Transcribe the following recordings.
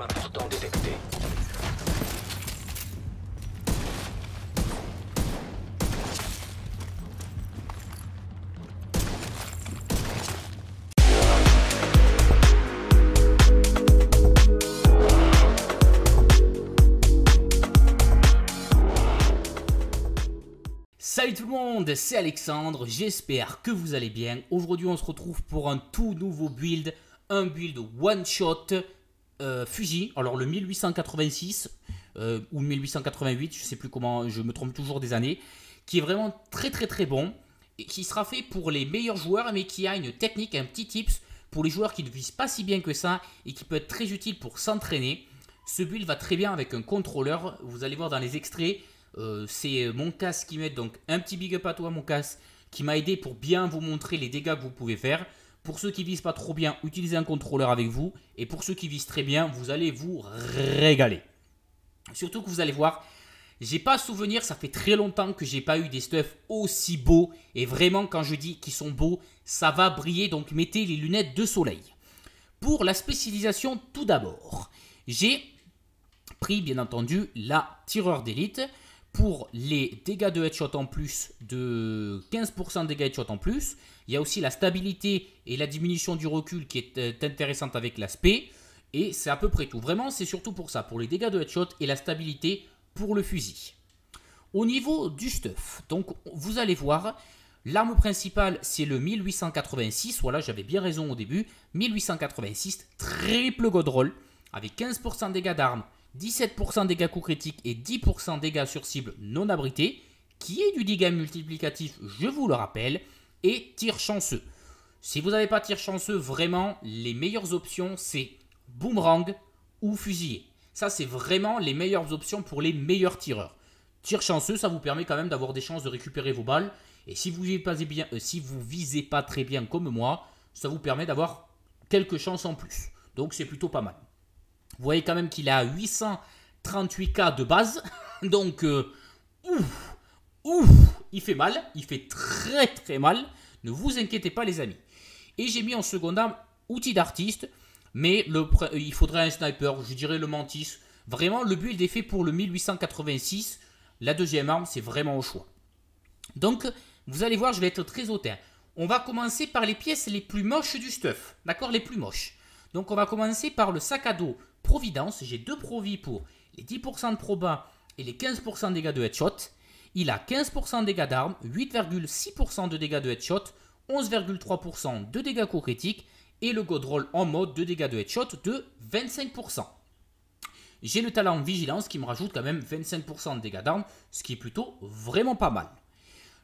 important détecté. Salut tout le monde, c'est Alexandre, j'espère que vous allez bien. Aujourd'hui on se retrouve pour un tout nouveau build, un build one shot euh, Fuji, alors le 1886 euh, ou 1888, je sais plus comment, je me trompe toujours des années, qui est vraiment très très très bon, et qui sera fait pour les meilleurs joueurs, mais qui a une technique, un petit tips pour les joueurs qui ne visent pas si bien que ça et qui peut être très utile pour s'entraîner. Ce build va très bien avec un contrôleur, vous allez voir dans les extraits, euh, c'est mon casse qui m'aide, donc un petit big up à toi mon casse qui m'a aidé pour bien vous montrer les dégâts que vous pouvez faire. Pour ceux qui visent pas trop bien, utilisez un contrôleur avec vous. Et pour ceux qui visent très bien, vous allez vous régaler. Surtout que vous allez voir, j'ai pas souvenir, ça fait très longtemps que j'ai pas eu des stuffs aussi beaux. Et vraiment, quand je dis qu'ils sont beaux, ça va briller. Donc mettez les lunettes de soleil. Pour la spécialisation, tout d'abord, j'ai pris bien entendu la tireur d'élite pour les dégâts de headshot en plus de 15% de dégâts de headshot en plus. Il y a aussi la stabilité et la diminution du recul qui est euh, intéressante avec l'aspect. Et c'est à peu près tout. Vraiment, c'est surtout pour ça, pour les dégâts de headshot et la stabilité pour le fusil. Au niveau du stuff, donc vous allez voir, l'arme principale c'est le 1886, voilà j'avais bien raison au début, 1886, triple godroll, avec 15% de dégâts d'armes, 17% dégâts coups critiques et 10% dégâts sur cible non abritée, qui est du dégât multiplicatif, je vous le rappelle, et tir chanceux. Si vous n'avez pas tir chanceux, vraiment, les meilleures options, c'est boomerang ou fusillé. Ça, c'est vraiment les meilleures options pour les meilleurs tireurs. Tir chanceux, ça vous permet quand même d'avoir des chances de récupérer vos balles. Et si vous visez pas, euh, si vous visez pas très bien comme moi, ça vous permet d'avoir quelques chances en plus. Donc c'est plutôt pas mal. Vous voyez quand même qu'il a 838K de base. Donc, euh, ouf, ouf, il fait mal. Il fait très très mal. Ne vous inquiétez pas les amis. Et j'ai mis en seconde arme, outil d'artiste. Mais euh, il faudrait un sniper, je dirais le Mantis. Vraiment, le build est fait pour le 1886. La deuxième arme, c'est vraiment au choix. Donc, vous allez voir, je vais être très hautain. On va commencer par les pièces les plus moches du stuff. D'accord Les plus moches. Donc, on va commencer par le sac à dos Providence, j'ai deux provis pour les 10% de proba et les 15% de dégâts de headshot. Il a 15% de dégâts d'armes, 8,6% de dégâts de headshot, 11,3% de dégâts co critiques et le godroll en mode de dégâts de headshot de 25%. J'ai le talent Vigilance qui me rajoute quand même 25% de dégâts d'armes, ce qui est plutôt vraiment pas mal.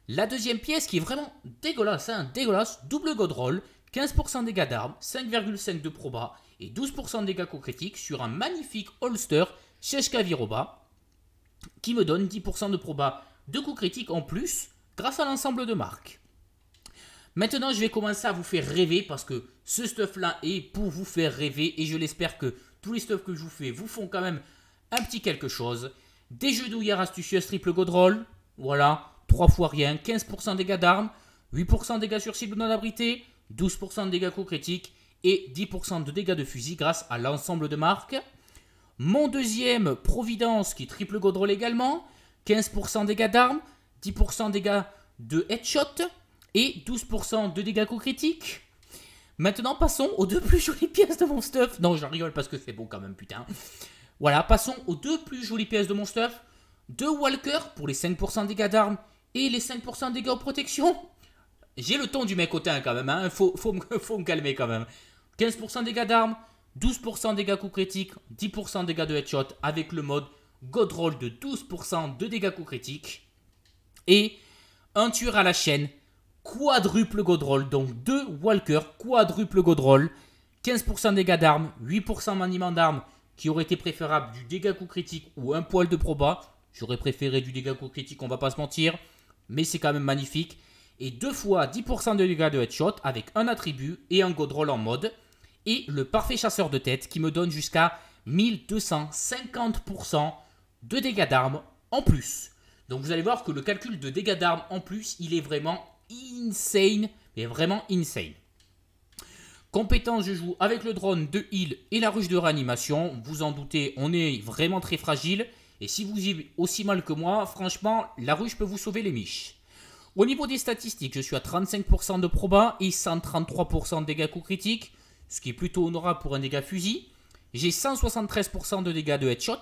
La deuxième pièce qui est vraiment dégueulasse, un hein, dégueulasse, double godroll. 15% dégâts d'armes, 5,5 de proba et 12% dégâts co-critiques sur un magnifique holster Sheshka Viroba qui me donne 10% de proba de co critiques en plus grâce à l'ensemble de marques. Maintenant, je vais commencer à vous faire rêver parce que ce stuff-là est pour vous faire rêver et je l'espère que tous les stuffs que je vous fais vous font quand même un petit quelque chose. Des jeux douillères astucieuses triple godroll, voilà, 3 fois rien, 15% dégâts d'armes, 8% dégâts sur cible non abritée, 12% de dégâts co critiques et 10% de dégâts de fusil grâce à l'ensemble de marques. Mon deuxième, Providence, qui triple godroll également, 15% dégâts d'armes, 10% dégâts de headshot et 12% de dégâts co critiques. Maintenant, passons aux deux plus jolies pièces de mon stuff. Non, j'en rigole parce que c'est bon quand même, putain. Voilà, passons aux deux plus jolies pièces de mon stuff. De Walker pour les 5% dégâts d'armes et les 5% dégâts de protection. J'ai le ton du mec hautain quand même, hein. faut, me calmer quand même. 15% dégâts d'armes, 12% dégâts coup critiques, 10% dégâts de headshot avec le mode godroll de 12% de dégâts coup critiques. Et un tueur à la chaîne, quadruple godroll, donc deux walkers, quadruple godroll. Roll, 15% dégâts d'armes, 8% maniement d'armes qui aurait été préférable du dégâts coup critique ou un poil de proba. J'aurais préféré du dégâts coup critique, on va pas se mentir, mais c'est quand même magnifique et 2 fois 10% de dégâts de headshot avec un attribut et un godroll en mode, et le parfait chasseur de tête qui me donne jusqu'à 1250% de dégâts d'armes en plus. Donc vous allez voir que le calcul de dégâts d'armes en plus, il est vraiment insane, mais vraiment insane. Compétence, je joue avec le drone de heal et la ruche de réanimation. Vous en doutez, on est vraiment très fragile. Et si vous y aussi mal que moi, franchement, la ruche peut vous sauver les miches. Au niveau des statistiques, je suis à 35% de proba et 133% de dégâts coups critiques, ce qui est plutôt honorable pour un dégât fusil. J'ai 173% de dégâts de headshot,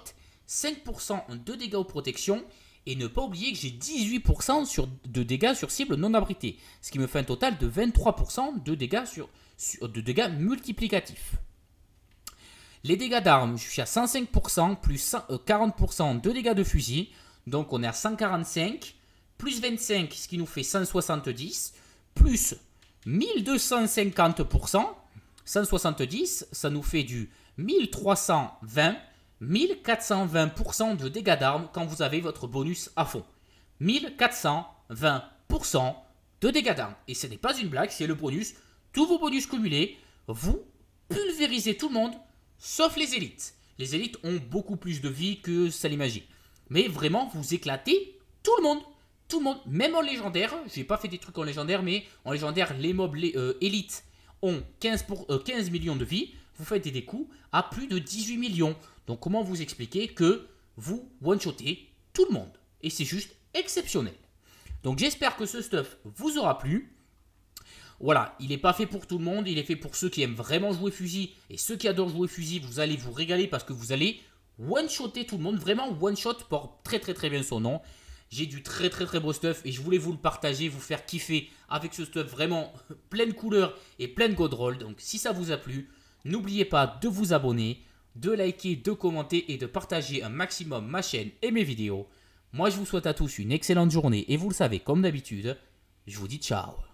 5% de dégâts aux protections et ne pas oublier que j'ai 18% de dégâts sur cible non abritée, ce qui me fait un total de 23% de dégâts, sur, de dégâts multiplicatifs. Les dégâts d'armes, je suis à 105%, plus 40% euh, de dégâts de fusil, donc on est à 145 plus 25, ce qui nous fait 170, plus 1250%, 170, ça nous fait du 1320, 1420% de dégâts d'armes quand vous avez votre bonus à fond. 1420% de dégâts d'armes. Et ce n'est pas une blague, c'est le bonus. Tous vos bonus cumulés, vous pulvérisez tout le monde, sauf les élites. Les élites ont beaucoup plus de vie que ça l'imagine. Mais vraiment, vous éclatez tout le monde tout le monde, même en légendaire, j'ai pas fait des trucs en légendaire, mais en légendaire, les mobs euh, élites ont 15, pour, 15 euh, millions de vies, vous faites des coups à plus de 18 millions. Donc comment vous expliquer que vous one-shotez tout le monde Et c'est juste exceptionnel. Donc j'espère que ce stuff vous aura plu. Voilà, il n'est pas fait pour tout le monde, il est fait pour ceux qui aiment vraiment jouer fusil. Et ceux qui adorent jouer fusil, vous allez vous régaler parce que vous allez one-shotter tout le monde. Vraiment one-shot porte très très très bien son nom. J'ai du très très très beau stuff et je voulais vous le partager, vous faire kiffer avec ce stuff vraiment pleine couleur et pleine godroll. Donc si ça vous a plu, n'oubliez pas de vous abonner, de liker, de commenter et de partager un maximum ma chaîne et mes vidéos. Moi je vous souhaite à tous une excellente journée et vous le savez comme d'habitude, je vous dis ciao